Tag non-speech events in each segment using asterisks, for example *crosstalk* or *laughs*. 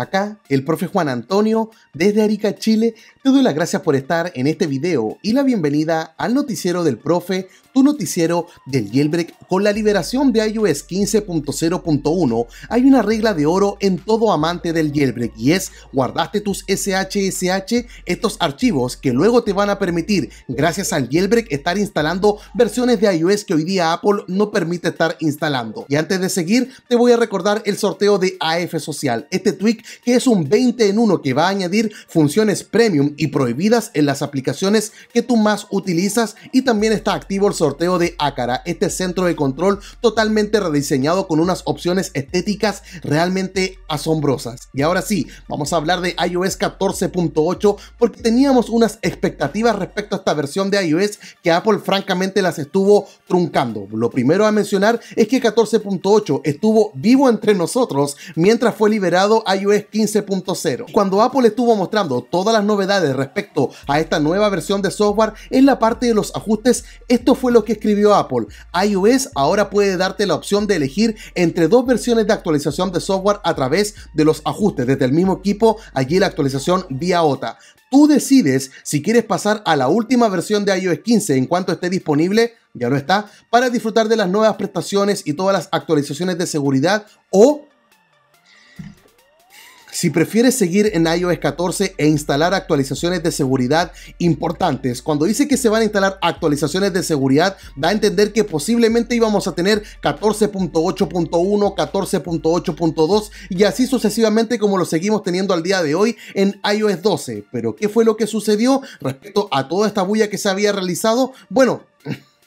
Acá, el profe Juan Antonio, desde Arica, Chile, te doy las gracias por estar en este video y la bienvenida al noticiero del profe, tu noticiero del jailbreak. Con la liberación de iOS 15.0.1 hay una regla de oro en todo amante del jailbreak y es guardaste tus SHSH, estos archivos que luego te van a permitir, gracias al jailbreak, estar instalando versiones de iOS que hoy día Apple no permite estar instalando. Y antes de seguir, te voy a recordar el sorteo de AF Social. Este tweet que es un 20 en 1 que va a añadir funciones premium y prohibidas en las aplicaciones que tú más utilizas y también está activo el sorteo de Acara, este centro de control totalmente rediseñado con unas opciones estéticas realmente asombrosas. Y ahora sí, vamos a hablar de iOS 14.8 porque teníamos unas expectativas respecto a esta versión de iOS que Apple francamente las estuvo truncando. Lo primero a mencionar es que 14.8 estuvo vivo entre nosotros mientras fue liberado iOS 15.0. Cuando Apple estuvo mostrando todas las novedades respecto a esta nueva versión de software, en la parte de los ajustes, esto fue lo que escribió Apple. iOS ahora puede darte la opción de elegir entre dos versiones de actualización de software a través de los ajustes desde el mismo equipo, allí la actualización vía OTA. Tú decides si quieres pasar a la última versión de iOS 15 en cuanto esté disponible, ya no está, para disfrutar de las nuevas prestaciones y todas las actualizaciones de seguridad o si prefieres seguir en iOS 14 e instalar actualizaciones de seguridad importantes, cuando dice que se van a instalar actualizaciones de seguridad, da a entender que posiblemente íbamos a tener 14.8.1, 14.8.2 y así sucesivamente como lo seguimos teniendo al día de hoy en iOS 12. Pero ¿qué fue lo que sucedió respecto a toda esta bulla que se había realizado? Bueno,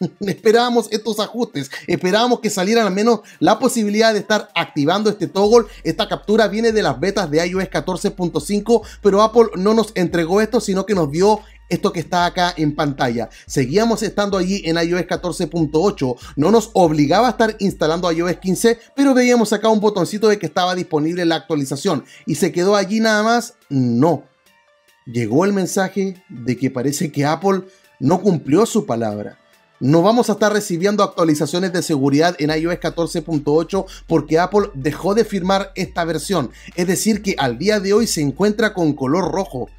*laughs* esperábamos estos ajustes, esperábamos que saliera al menos la posibilidad de estar activando este toggle. Esta captura viene de las betas de iOS 14.5, pero Apple no nos entregó esto, sino que nos dio esto que está acá en pantalla. Seguíamos estando allí en iOS 14.8, no nos obligaba a estar instalando iOS 15, pero veíamos acá un botoncito de que estaba disponible la actualización y se quedó allí nada más. No. Llegó el mensaje de que parece que Apple no cumplió su palabra. No vamos a estar recibiendo actualizaciones de seguridad en iOS 14.8 porque Apple dejó de firmar esta versión. Es decir, que al día de hoy se encuentra con color rojo.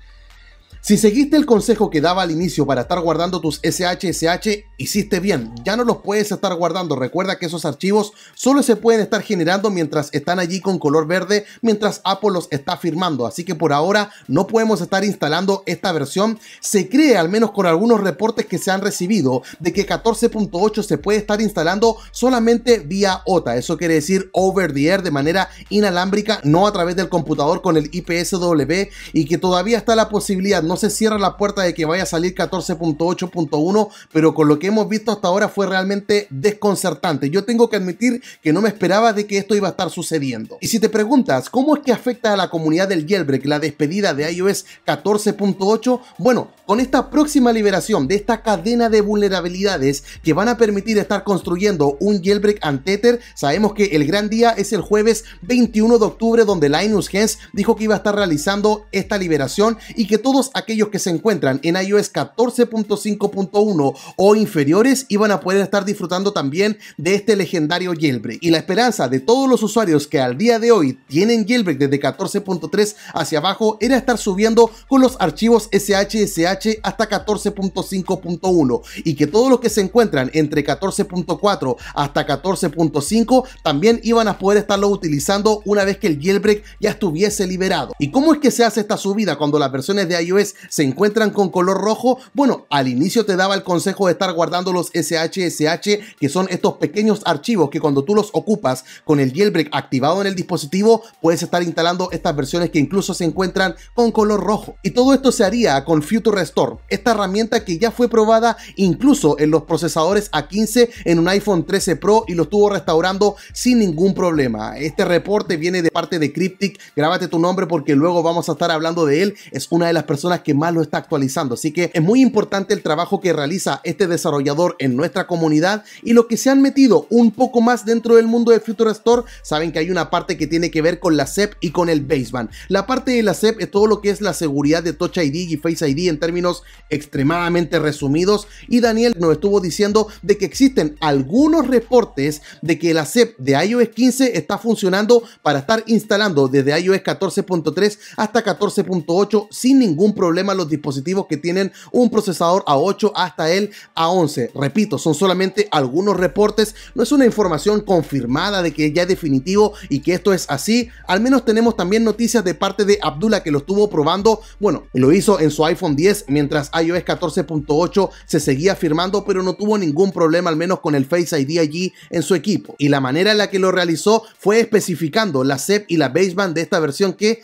Si seguiste el consejo que daba al inicio para estar guardando tus SHSH, hiciste bien, ya no los puedes estar guardando. Recuerda que esos archivos solo se pueden estar generando mientras están allí con color verde, mientras Apple los está firmando. Así que por ahora no podemos estar instalando esta versión. Se cree, al menos con algunos reportes que se han recibido, de que 14.8 se puede estar instalando solamente vía OTA. Eso quiere decir over the air de manera inalámbrica, no a través del computador con el IPSW y que todavía está la posibilidad, no se cierra la puerta de que vaya a salir 14.8.1, pero con lo que hemos visto hasta ahora fue realmente desconcertante. Yo tengo que admitir que no me esperaba de que esto iba a estar sucediendo. Y si te preguntas, ¿cómo es que afecta a la comunidad del jailbreak la despedida de iOS 14.8? Bueno, con esta próxima liberación de esta cadena de vulnerabilidades que van a permitir estar construyendo un jailbreak Antether. sabemos que el gran día es el jueves 21 de octubre donde Linus Hens dijo que iba a estar realizando esta liberación y que todos aquellos que se encuentran en iOS 14.5.1 o inferiores iban a poder estar disfrutando también de este legendario jailbreak. Y la esperanza de todos los usuarios que al día de hoy tienen jailbreak desde 14.3 hacia abajo era estar subiendo con los archivos SHSH hasta 14.5.1 y que todos los que se encuentran entre 14.4 hasta 14.5 también iban a poder estarlo utilizando una vez que el jailbreak ya estuviese liberado. ¿Y cómo es que se hace esta subida cuando las versiones de iOS se encuentran con color rojo, bueno, al inicio te daba el consejo de estar guardando los SHSH, que son estos pequeños archivos que cuando tú los ocupas con el jailbreak activado en el dispositivo, puedes estar instalando estas versiones que incluso se encuentran con color rojo. Y todo esto se haría con Future Restore, esta herramienta que ya fue probada incluso en los procesadores A15 en un iPhone 13 Pro y lo estuvo restaurando sin ningún problema. Este reporte viene de parte de Cryptic, grábate tu nombre porque luego vamos a estar hablando de él. Es una de las personas que más lo está actualizando. Así que es muy importante el trabajo que realiza este desarrollador en nuestra comunidad y los que se han metido un poco más dentro del mundo de Future Store saben que hay una parte que tiene que ver con la SEP y con el baseband. La parte de la SEP es todo lo que es la seguridad de Touch ID y Face ID en términos extremadamente resumidos y Daniel nos estuvo diciendo de que existen algunos reportes de que la SEP de iOS 15 está funcionando para estar instalando desde iOS 14.3 hasta 14.8 sin ningún problema los dispositivos que tienen un procesador A8 hasta el A11. Repito, son solamente algunos reportes, no es una información confirmada de que ya es definitivo y que esto es así. Al menos tenemos también noticias de parte de Abdullah que lo estuvo probando, bueno, lo hizo en su iPhone 10 mientras iOS 14.8 se seguía firmando, pero no tuvo ningún problema al menos con el Face ID allí en su equipo. Y la manera en la que lo realizó fue especificando la SEP y la baseband de esta versión que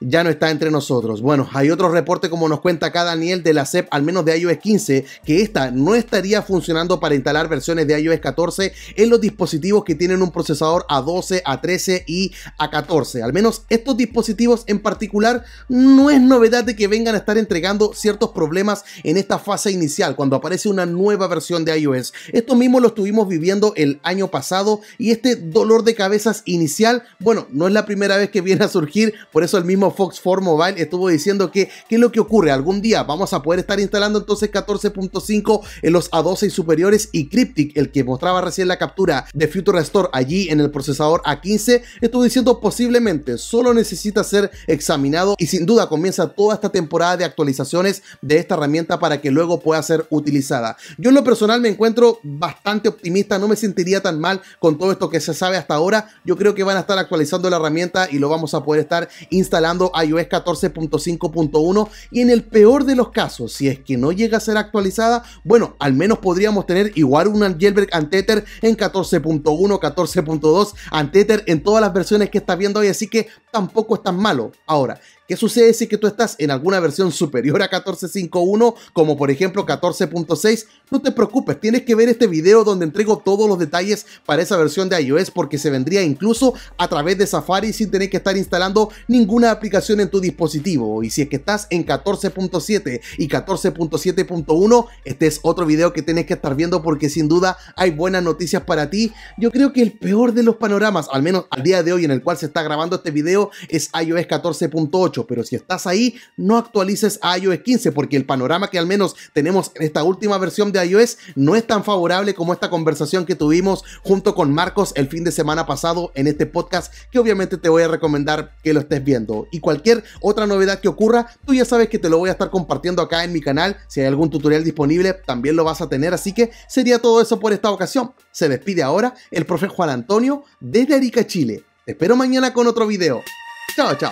ya no está entre nosotros. Bueno, hay otro reporte como nos cuenta acá Daniel de la CEP, al menos de iOS 15, que esta no estaría funcionando para instalar versiones de iOS 14 en los dispositivos que tienen un procesador A12, A13 y A14. Al menos estos dispositivos en particular no es novedad de que vengan a estar entregando ciertos problemas en esta fase inicial cuando aparece una nueva versión de iOS. Esto mismo lo estuvimos viviendo el año pasado y este dolor de cabezas inicial, bueno, no es la primera vez que viene a surgir, por eso el mismo Fox 4 Mobile estuvo diciendo que qué es lo que ocurre, algún día vamos a poder estar instalando entonces 14.5 en los A12 y superiores y Cryptic, el que mostraba recién la captura de Future Restore allí en el procesador A15, estuvo diciendo posiblemente solo necesita ser examinado y sin duda comienza toda esta temporada de actualizaciones de esta herramienta para que luego pueda ser utilizada. Yo en lo personal me encuentro bastante optimista, no me sentiría tan mal con todo esto que se sabe hasta ahora. Yo creo que van a estar actualizando la herramienta y lo vamos a poder estar instalando iOS 14.5.1 y en el peor de los casos, si es que no llega a ser actualizada, bueno, al menos podríamos tener igual un jailbreak antether en 14.1, 14.2, antether en todas las versiones que está viendo hoy, así que tampoco es tan malo. Ahora, ¿Qué sucede si que tú estás en alguna versión superior a 14.5.1, como por ejemplo 14.6? No te preocupes, tienes que ver este video donde entrego todos los detalles para esa versión de iOS porque se vendría incluso a través de Safari sin tener que estar instalando ninguna aplicación en tu dispositivo. Y si es que estás en 14.7 y 14.7.1, este es otro video que tienes que estar viendo porque sin duda hay buenas noticias para ti. Yo creo que el peor de los panoramas, al menos al día de hoy en el cual se está grabando este video, es iOS 14.8 pero si estás ahí, no actualices a iOS 15 porque el panorama que al menos tenemos en esta última versión de iOS no es tan favorable como esta conversación que tuvimos junto con Marcos el fin de semana pasado en este podcast que obviamente te voy a recomendar que lo estés viendo. Y cualquier otra novedad que ocurra, tú ya sabes que te lo voy a estar compartiendo acá en mi canal. Si hay algún tutorial disponible, también lo vas a tener. Así que sería todo eso por esta ocasión. Se despide ahora el profe Juan Antonio desde Arica, Chile. Te espero mañana con otro video. Chao, chao.